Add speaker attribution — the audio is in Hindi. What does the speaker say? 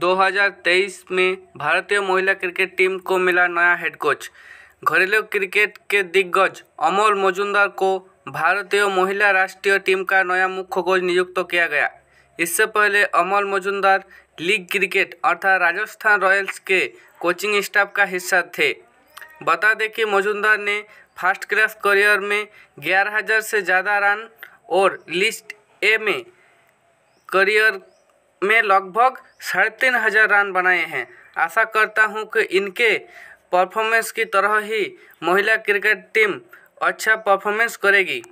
Speaker 1: 2023 में भारतीय महिला क्रिकेट टीम को मिला नया हेड कोच घरेलू क्रिकेट के दिग्गज अमोल मजुमदार को भारतीय महिला राष्ट्रीय टीम का नया मुख्य कोच नियुक्त तो किया गया इससे पहले अमोल मजुमदार लीग क्रिकेट अर्थात राजस्थान रॉयल्स के कोचिंग स्टाफ का हिस्सा थे बता दें कि मजुमदार ने फर्स्ट क्लास करियर में ग्यारह हज़ार से ज़्यादा रन और लिस्ट ए में करियर में लगभग साढ़े तीन हजार रन बनाए हैं आशा करता हूं कि इनके परफॉर्मेंस की तरह ही महिला क्रिकेट टीम अच्छा परफॉर्मेंस करेगी